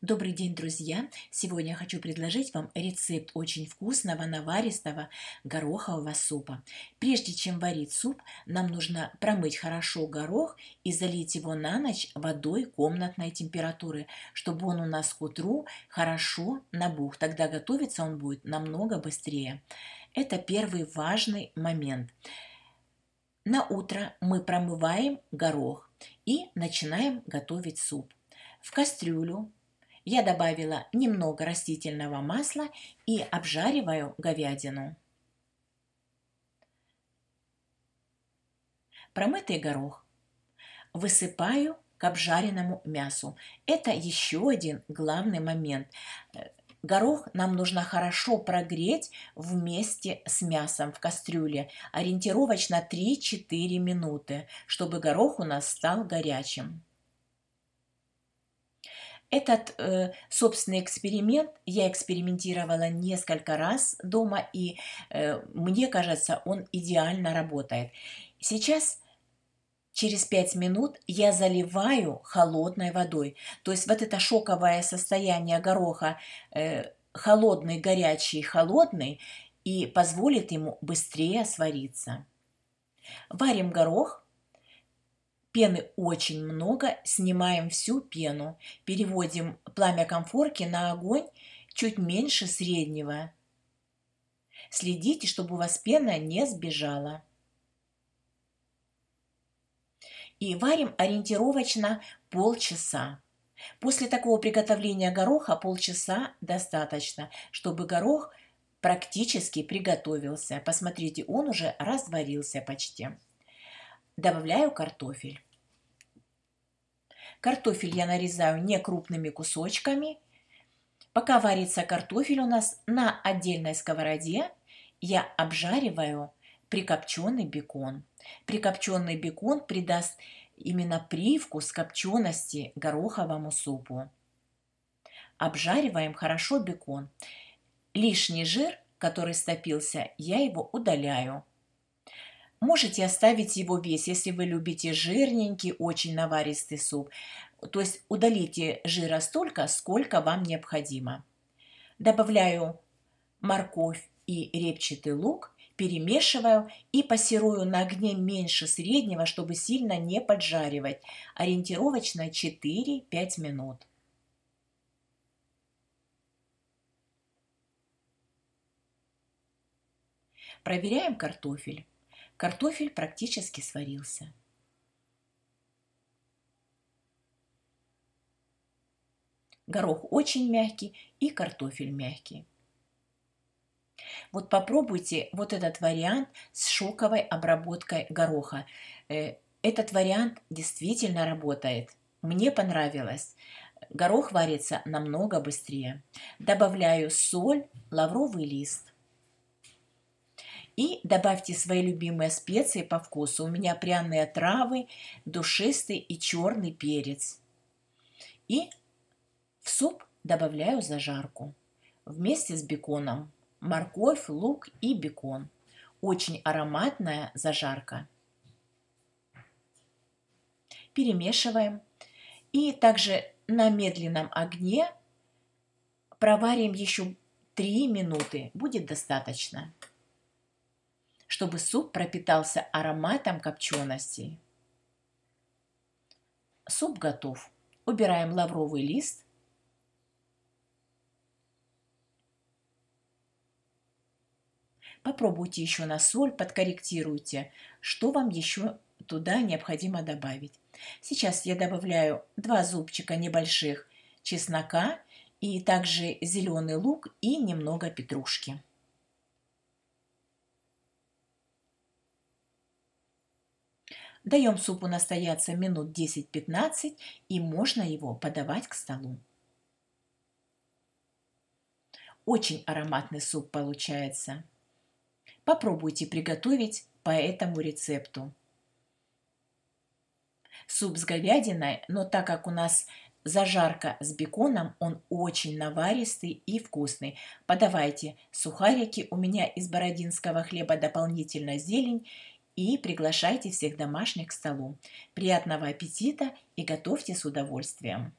Добрый день, друзья! Сегодня я хочу предложить вам рецепт очень вкусного наваристого горохового супа. Прежде чем варить суп, нам нужно промыть хорошо горох и залить его на ночь водой комнатной температуры, чтобы он у нас к утру хорошо набух. Тогда готовиться он будет намного быстрее. Это первый важный момент. На утро мы промываем горох и начинаем готовить суп. В кастрюлю я добавила немного растительного масла и обжариваю говядину. Промытый горох высыпаю к обжаренному мясу. Это еще один главный момент. Горох нам нужно хорошо прогреть вместе с мясом в кастрюле, ориентировочно 3-4 минуты, чтобы горох у нас стал горячим. Этот э, собственный эксперимент я экспериментировала несколько раз дома, и э, мне кажется, он идеально работает. Сейчас через 5 минут я заливаю холодной водой. То есть вот это шоковое состояние гороха э, холодный, горячий, холодный, и позволит ему быстрее свариться. Варим горох – Пены очень много, снимаем всю пену. Переводим пламя конфорки на огонь чуть меньше среднего. Следите, чтобы у вас пена не сбежала. И варим ориентировочно полчаса. После такого приготовления гороха полчаса достаточно, чтобы горох практически приготовился. Посмотрите, он уже разварился почти. Добавляю картофель. Картофель я нарезаю не крупными кусочками. Пока варится картофель у нас на отдельной сковороде, я обжариваю прикопченный бекон. Прикопченный бекон придаст именно привкус копчености гороховому супу. Обжариваем хорошо бекон. Лишний жир, который стопился, я его удаляю – Можете оставить его весь, если вы любите жирненький, очень наваристый суп. То есть удалите жира столько, сколько вам необходимо. Добавляю морковь и репчатый лук, перемешиваю и пассирую на огне меньше среднего, чтобы сильно не поджаривать. Ориентировочно 4-5 минут. Проверяем картофель. Картофель практически сварился. Горох очень мягкий и картофель мягкий. Вот попробуйте вот этот вариант с шоковой обработкой гороха. Э, этот вариант действительно работает. Мне понравилось. Горох варится намного быстрее. Добавляю соль, лавровый лист – и добавьте свои любимые специи по вкусу. У меня пряные травы, душистый и черный перец. И в суп добавляю зажарку вместе с беконом. Морковь, лук и бекон. Очень ароматная зажарка. Перемешиваем. И также на медленном огне проварим еще 3 минуты. Будет достаточно чтобы суп пропитался ароматом копченостей. Суп готов. Убираем лавровый лист. Попробуйте еще на соль, подкорректируйте, что вам еще туда необходимо добавить. Сейчас я добавляю два зубчика небольших чеснока и также зеленый лук и немного петрушки. Даем супу настояться минут 10-15 и можно его подавать к столу. Очень ароматный суп получается. Попробуйте приготовить по этому рецепту. Суп с говядиной, но так как у нас зажарка с беконом, он очень наваристый и вкусный. Подавайте сухарики, у меня из бородинского хлеба дополнительно зелень и приглашайте всех домашних к столу. Приятного аппетита и готовьте с удовольствием!